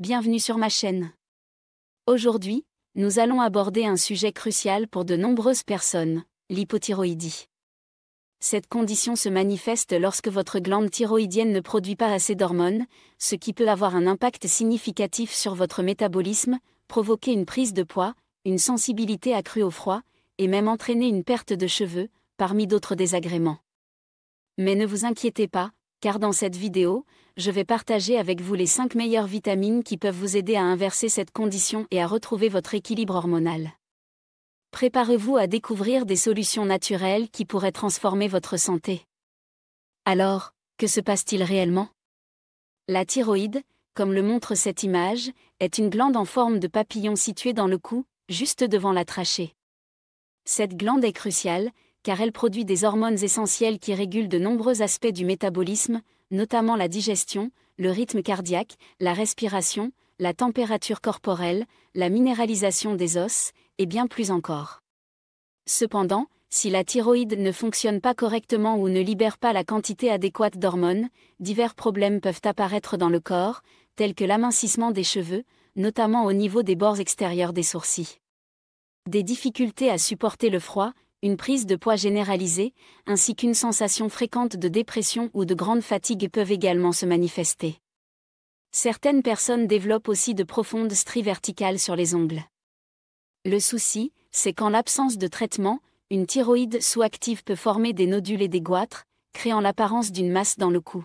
Bienvenue sur ma chaîne. Aujourd'hui, nous allons aborder un sujet crucial pour de nombreuses personnes, l'hypothyroïdie. Cette condition se manifeste lorsque votre glande thyroïdienne ne produit pas assez d'hormones, ce qui peut avoir un impact significatif sur votre métabolisme, provoquer une prise de poids, une sensibilité accrue au froid, et même entraîner une perte de cheveux, parmi d'autres désagréments. Mais ne vous inquiétez pas, car dans cette vidéo, je vais partager avec vous les 5 meilleures vitamines qui peuvent vous aider à inverser cette condition et à retrouver votre équilibre hormonal. Préparez-vous à découvrir des solutions naturelles qui pourraient transformer votre santé. Alors, que se passe-t-il réellement La thyroïde, comme le montre cette image, est une glande en forme de papillon située dans le cou, juste devant la trachée. Cette glande est cruciale, car elle produit des hormones essentielles qui régulent de nombreux aspects du métabolisme, notamment la digestion, le rythme cardiaque, la respiration, la température corporelle, la minéralisation des os, et bien plus encore. Cependant, si la thyroïde ne fonctionne pas correctement ou ne libère pas la quantité adéquate d'hormones, divers problèmes peuvent apparaître dans le corps, tels que l'amincissement des cheveux, notamment au niveau des bords extérieurs des sourcils. Des difficultés à supporter le froid, une prise de poids généralisée, ainsi qu'une sensation fréquente de dépression ou de grande fatigue peuvent également se manifester. Certaines personnes développent aussi de profondes stries verticales sur les ongles. Le souci, c'est qu'en l'absence de traitement, une thyroïde sous-active peut former des nodules et des goitres, créant l'apparence d'une masse dans le cou.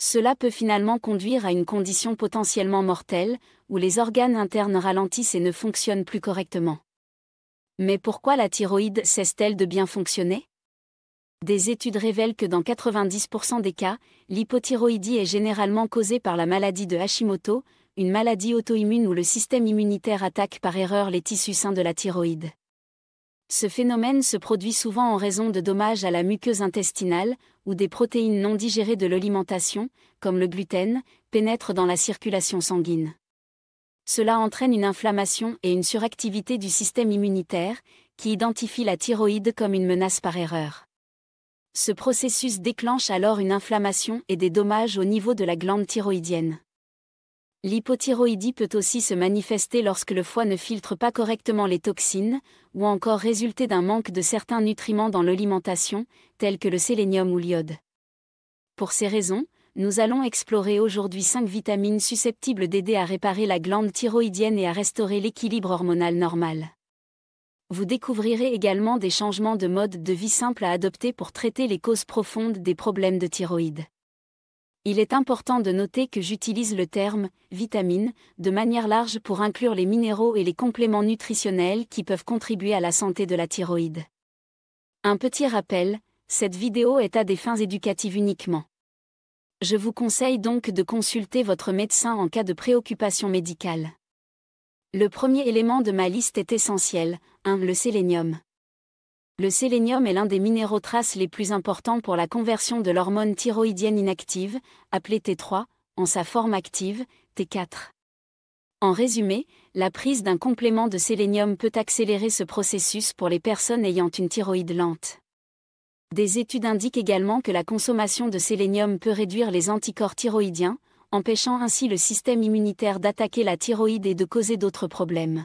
Cela peut finalement conduire à une condition potentiellement mortelle, où les organes internes ralentissent et ne fonctionnent plus correctement. Mais pourquoi la thyroïde cesse-t-elle de bien fonctionner Des études révèlent que dans 90% des cas, l'hypothyroïdie est généralement causée par la maladie de Hashimoto, une maladie auto-immune où le système immunitaire attaque par erreur les tissus sains de la thyroïde. Ce phénomène se produit souvent en raison de dommages à la muqueuse intestinale, où des protéines non digérées de l'alimentation, comme le gluten, pénètrent dans la circulation sanguine. Cela entraîne une inflammation et une suractivité du système immunitaire, qui identifie la thyroïde comme une menace par erreur. Ce processus déclenche alors une inflammation et des dommages au niveau de la glande thyroïdienne. L'hypothyroïdie peut aussi se manifester lorsque le foie ne filtre pas correctement les toxines, ou encore résulter d'un manque de certains nutriments dans l'alimentation, tels que le sélénium ou l'iode. Pour ces raisons, nous allons explorer aujourd'hui 5 vitamines susceptibles d'aider à réparer la glande thyroïdienne et à restaurer l'équilibre hormonal normal. Vous découvrirez également des changements de mode de vie simples à adopter pour traiter les causes profondes des problèmes de thyroïde. Il est important de noter que j'utilise le terme vitamine de manière large pour inclure les minéraux et les compléments nutritionnels qui peuvent contribuer à la santé de la thyroïde. Un petit rappel, cette vidéo est à des fins éducatives uniquement. Je vous conseille donc de consulter votre médecin en cas de préoccupation médicale. Le premier élément de ma liste est essentiel, 1. Le sélénium. Le sélénium est l'un des minéraux traces les plus importants pour la conversion de l'hormone thyroïdienne inactive, appelée T3, en sa forme active, T4. En résumé, la prise d'un complément de sélénium peut accélérer ce processus pour les personnes ayant une thyroïde lente. Des études indiquent également que la consommation de sélénium peut réduire les anticorps thyroïdiens, empêchant ainsi le système immunitaire d'attaquer la thyroïde et de causer d'autres problèmes.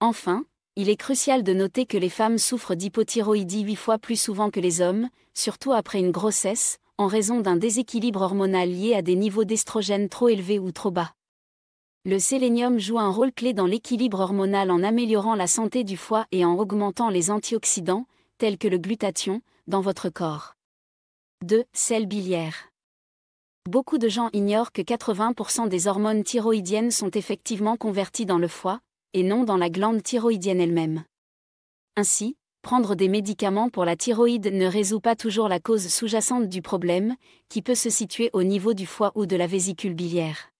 Enfin, il est crucial de noter que les femmes souffrent d'hypothyroïdie huit fois plus souvent que les hommes, surtout après une grossesse, en raison d'un déséquilibre hormonal lié à des niveaux d'estrogène trop élevés ou trop bas. Le sélénium joue un rôle clé dans l'équilibre hormonal en améliorant la santé du foie et en augmentant les antioxydants, tels que le glutathion, dans votre corps. 2. Sel biliaire. Beaucoup de gens ignorent que 80% des hormones thyroïdiennes sont effectivement converties dans le foie, et non dans la glande thyroïdienne elle-même. Ainsi, prendre des médicaments pour la thyroïde ne résout pas toujours la cause sous-jacente du problème, qui peut se situer au niveau du foie ou de la vésicule biliaire.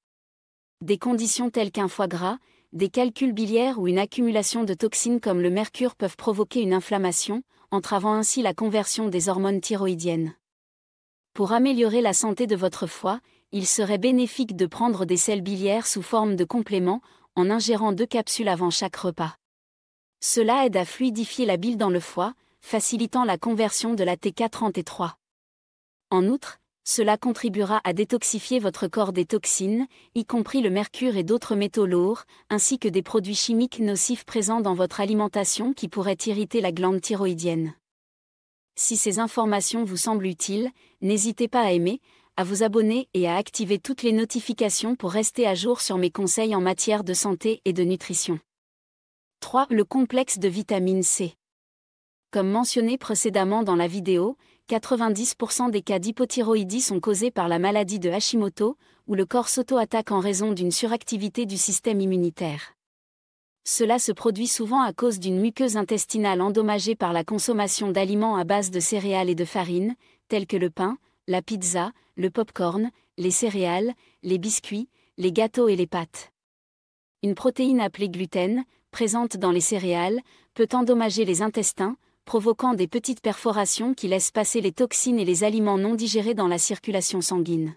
Des conditions telles qu'un foie gras, des calculs biliaires ou une accumulation de toxines comme le mercure peuvent provoquer une inflammation, entravant ainsi la conversion des hormones thyroïdiennes. Pour améliorer la santé de votre foie, il serait bénéfique de prendre des sels biliaires sous forme de complément, en ingérant deux capsules avant chaque repas. Cela aide à fluidifier la bile dans le foie, facilitant la conversion de la T4 En outre, cela contribuera à détoxifier votre corps des toxines, y compris le mercure et d'autres métaux lourds, ainsi que des produits chimiques nocifs présents dans votre alimentation qui pourraient irriter la glande thyroïdienne. Si ces informations vous semblent utiles, n'hésitez pas à aimer, à vous abonner et à activer toutes les notifications pour rester à jour sur mes conseils en matière de santé et de nutrition. 3. Le complexe de vitamine C. Comme mentionné précédemment dans la vidéo, 90% des cas d'hypothyroïdie sont causés par la maladie de Hashimoto, où le corps s'auto-attaque en raison d'une suractivité du système immunitaire. Cela se produit souvent à cause d'une muqueuse intestinale endommagée par la consommation d'aliments à base de céréales et de farine, tels que le pain, la pizza, le pop-corn, les céréales, les biscuits, les gâteaux et les pâtes. Une protéine appelée gluten, présente dans les céréales, peut endommager les intestins, provoquant des petites perforations qui laissent passer les toxines et les aliments non digérés dans la circulation sanguine.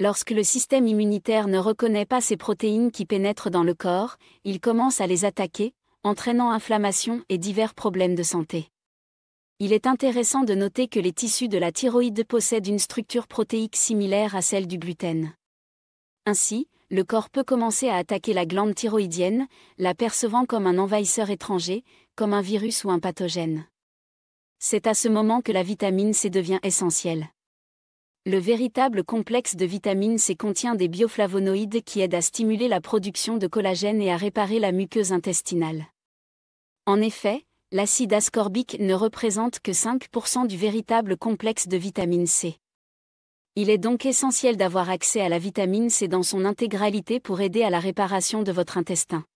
Lorsque le système immunitaire ne reconnaît pas ces protéines qui pénètrent dans le corps, il commence à les attaquer, entraînant inflammation et divers problèmes de santé. Il est intéressant de noter que les tissus de la thyroïde possèdent une structure protéique similaire à celle du gluten. Ainsi, le corps peut commencer à attaquer la glande thyroïdienne, la percevant comme un envahisseur étranger, comme un virus ou un pathogène. C'est à ce moment que la vitamine C devient essentielle. Le véritable complexe de vitamine C contient des bioflavonoïdes qui aident à stimuler la production de collagène et à réparer la muqueuse intestinale. En effet, l'acide ascorbique ne représente que 5% du véritable complexe de vitamine C. Il est donc essentiel d'avoir accès à la vitamine C dans son intégralité pour aider à la réparation de votre intestin.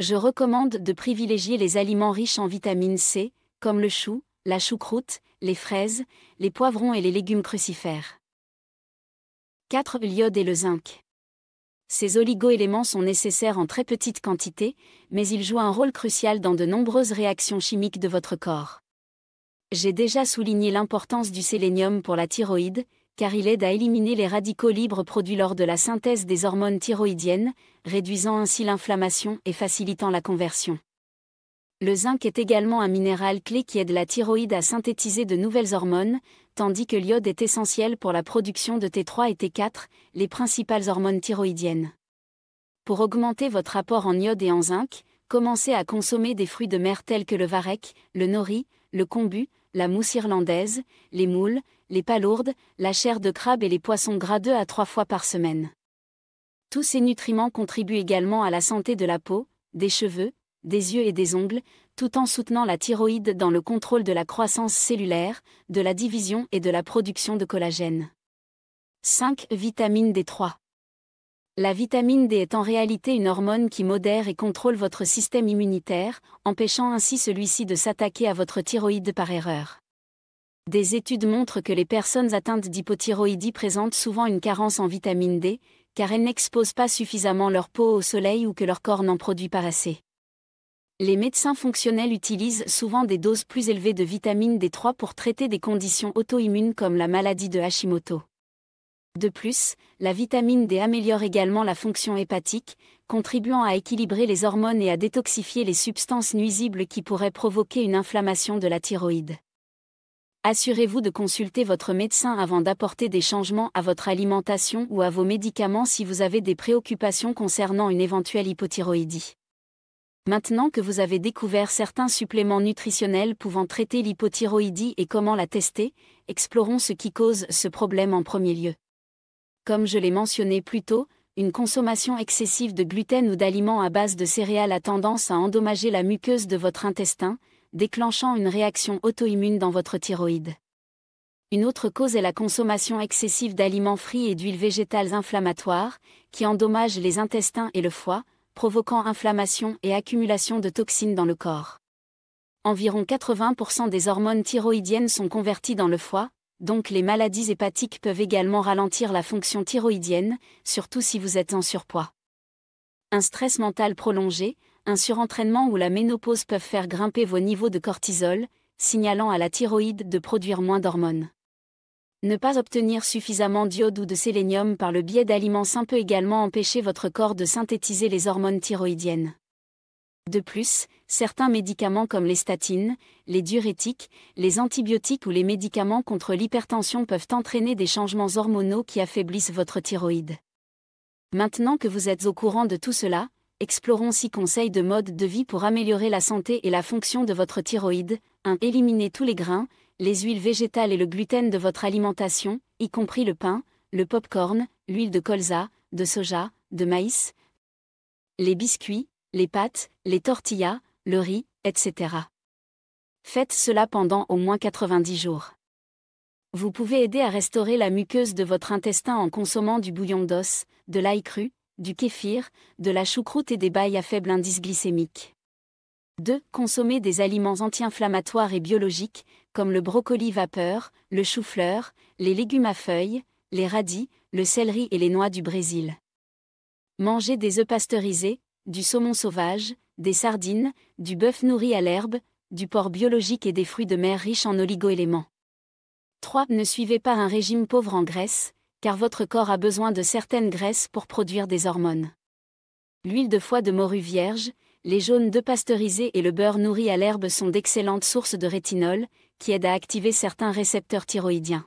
Je recommande de privilégier les aliments riches en vitamine C, comme le chou, la choucroute, les fraises, les poivrons et les légumes crucifères. 4. L'iode et le zinc. Ces oligoéléments sont nécessaires en très petite quantité, mais ils jouent un rôle crucial dans de nombreuses réactions chimiques de votre corps. J'ai déjà souligné l'importance du sélénium pour la thyroïde, car il aide à éliminer les radicaux libres produits lors de la synthèse des hormones thyroïdiennes, réduisant ainsi l'inflammation et facilitant la conversion. Le zinc est également un minéral clé qui aide la thyroïde à synthétiser de nouvelles hormones, tandis que l'iode est essentiel pour la production de T3 et T4, les principales hormones thyroïdiennes. Pour augmenter votre apport en iode et en zinc, commencez à consommer des fruits de mer tels que le varech, le nori, le kombu, la mousse irlandaise, les moules, les palourdes, la chair de crabe et les poissons gras deux à trois fois par semaine. Tous ces nutriments contribuent également à la santé de la peau, des cheveux, des yeux et des ongles, tout en soutenant la thyroïde dans le contrôle de la croissance cellulaire, de la division et de la production de collagène. 5. Vitamine D3 La vitamine D est en réalité une hormone qui modère et contrôle votre système immunitaire, empêchant ainsi celui-ci de s'attaquer à votre thyroïde par erreur. Des études montrent que les personnes atteintes d'hypothyroïdie présentent souvent une carence en vitamine D, car elles n'exposent pas suffisamment leur peau au soleil ou que leur corps n'en produit pas assez. Les médecins fonctionnels utilisent souvent des doses plus élevées de vitamine D3 pour traiter des conditions auto-immunes comme la maladie de Hashimoto. De plus, la vitamine D améliore également la fonction hépatique, contribuant à équilibrer les hormones et à détoxifier les substances nuisibles qui pourraient provoquer une inflammation de la thyroïde. Assurez-vous de consulter votre médecin avant d'apporter des changements à votre alimentation ou à vos médicaments si vous avez des préoccupations concernant une éventuelle hypothyroïdie. Maintenant que vous avez découvert certains suppléments nutritionnels pouvant traiter l'hypothyroïdie et comment la tester, explorons ce qui cause ce problème en premier lieu. Comme je l'ai mentionné plus tôt, une consommation excessive de gluten ou d'aliments à base de céréales a tendance à endommager la muqueuse de votre intestin, déclenchant une réaction auto-immune dans votre thyroïde. Une autre cause est la consommation excessive d'aliments frits et d'huiles végétales inflammatoires, qui endommagent les intestins et le foie, provoquant inflammation et accumulation de toxines dans le corps. Environ 80% des hormones thyroïdiennes sont converties dans le foie, donc les maladies hépatiques peuvent également ralentir la fonction thyroïdienne, surtout si vous êtes en surpoids. Un stress mental prolongé, un surentraînement ou la ménopause peuvent faire grimper vos niveaux de cortisol, signalant à la thyroïde de produire moins d'hormones. Ne pas obtenir suffisamment d'iode ou de sélénium par le biais d'aliments sains peut également empêcher votre corps de synthétiser les hormones thyroïdiennes. De plus, certains médicaments comme les statines, les diurétiques, les antibiotiques ou les médicaments contre l'hypertension peuvent entraîner des changements hormonaux qui affaiblissent votre thyroïde. Maintenant que vous êtes au courant de tout cela, explorons 6 conseils de mode de vie pour améliorer la santé et la fonction de votre thyroïde. 1. Éliminez tous les grains, les huiles végétales et le gluten de votre alimentation, y compris le pain, le pop-corn, l'huile de colza, de soja, de maïs, les biscuits, les pâtes, les tortillas, le riz, etc. Faites cela pendant au moins 90 jours. Vous pouvez aider à restaurer la muqueuse de votre intestin en consommant du bouillon d'os, de l'ail cru, du kéfir, de la choucroute et des bails à faible indice glycémique. 2. Consommer des aliments anti-inflammatoires et biologiques, comme le brocoli vapeur, le chou-fleur, les légumes à feuilles, les radis, le céleri et les noix du Brésil. Manger des œufs pasteurisés, du saumon sauvage, des sardines, du bœuf nourri à l'herbe, du porc biologique et des fruits de mer riches en oligo-éléments. 3. Ne suivez pas un régime pauvre en Grèce car votre corps a besoin de certaines graisses pour produire des hormones. L'huile de foie de morue vierge, les jaunes de pasteurisés et le beurre nourri à l'herbe sont d'excellentes sources de rétinol, qui aident à activer certains récepteurs thyroïdiens.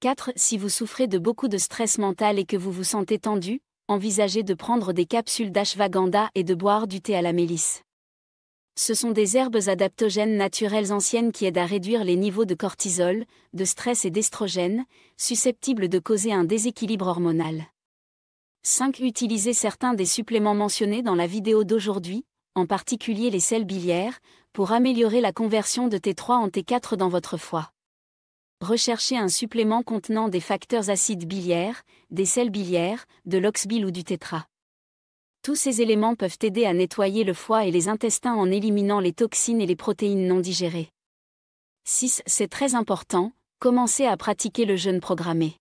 4. Si vous souffrez de beaucoup de stress mental et que vous vous sentez tendu, envisagez de prendre des capsules d'ashwagandha et de boire du thé à la mélisse. Ce sont des herbes adaptogènes naturelles anciennes qui aident à réduire les niveaux de cortisol, de stress et d'estrogène, susceptibles de causer un déséquilibre hormonal. 5. Utilisez certains des suppléments mentionnés dans la vidéo d'aujourd'hui, en particulier les sels biliaires, pour améliorer la conversion de T3 en T4 dans votre foie. Recherchez un supplément contenant des facteurs acides biliaires, des sels biliaires, de l'oxbile ou du tétra. Tous ces éléments peuvent aider à nettoyer le foie et les intestins en éliminant les toxines et les protéines non digérées. 6. C'est très important, commencez à pratiquer le jeûne programmé.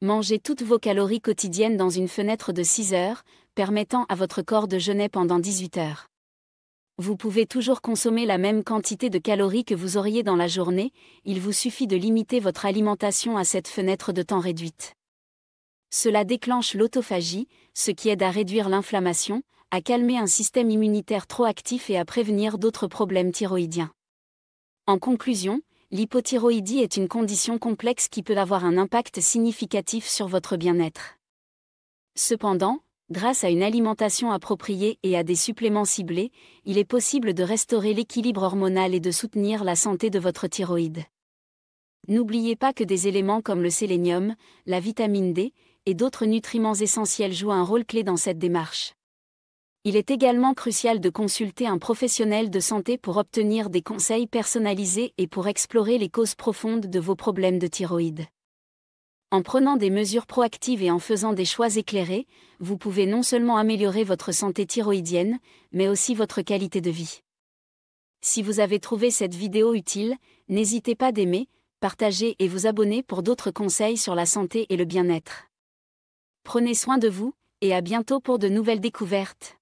Mangez toutes vos calories quotidiennes dans une fenêtre de 6 heures, permettant à votre corps de jeûner pendant 18 heures. Vous pouvez toujours consommer la même quantité de calories que vous auriez dans la journée, il vous suffit de limiter votre alimentation à cette fenêtre de temps réduite. Cela déclenche l'autophagie, ce qui aide à réduire l'inflammation, à calmer un système immunitaire trop actif et à prévenir d'autres problèmes thyroïdiens. En conclusion, l'hypothyroïdie est une condition complexe qui peut avoir un impact significatif sur votre bien-être. Cependant, grâce à une alimentation appropriée et à des suppléments ciblés, il est possible de restaurer l'équilibre hormonal et de soutenir la santé de votre thyroïde. N'oubliez pas que des éléments comme le sélénium, la vitamine D, et d'autres nutriments essentiels jouent un rôle clé dans cette démarche. Il est également crucial de consulter un professionnel de santé pour obtenir des conseils personnalisés et pour explorer les causes profondes de vos problèmes de thyroïde. En prenant des mesures proactives et en faisant des choix éclairés, vous pouvez non seulement améliorer votre santé thyroïdienne, mais aussi votre qualité de vie. Si vous avez trouvé cette vidéo utile, n'hésitez pas d'aimer, partager et vous abonner pour d'autres conseils sur la santé et le bien-être. Prenez soin de vous, et à bientôt pour de nouvelles découvertes.